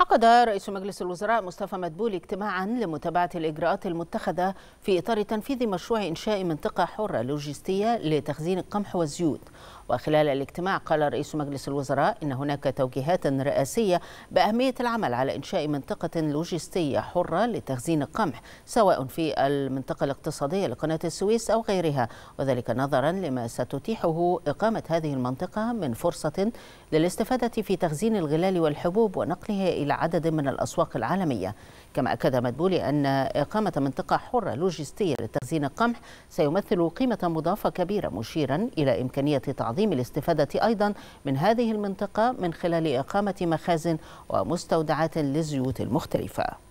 عقد رئيس مجلس الوزراء مصطفى مدبولي اجتماعا لمتابعة الإجراءات المتخذة في إطار تنفيذ مشروع إنشاء منطقة حرة لوجستية لتخزين القمح والزيوت وخلال الاجتماع قال رئيس مجلس الوزراء إن هناك توجيهات رئاسية بأهمية العمل على إنشاء منطقة لوجستية حرة لتخزين القمح سواء في المنطقة الاقتصادية لقناة السويس أو غيرها وذلك نظرا لما ستتيحه إقامة هذه المنطقة من فرصة للاستفادة في تخزين الغلال والحبوب ونقلها إلى إلى عدد من الأسواق العالمية كما أكد مدبولي أن إقامة منطقة حرة لوجستية لتخزين القمح سيمثل قيمة مضافة كبيرة مشيرا إلى إمكانية تعظيم الاستفادة أيضا من هذه المنطقة من خلال إقامة مخازن ومستودعات للزيوت المختلفة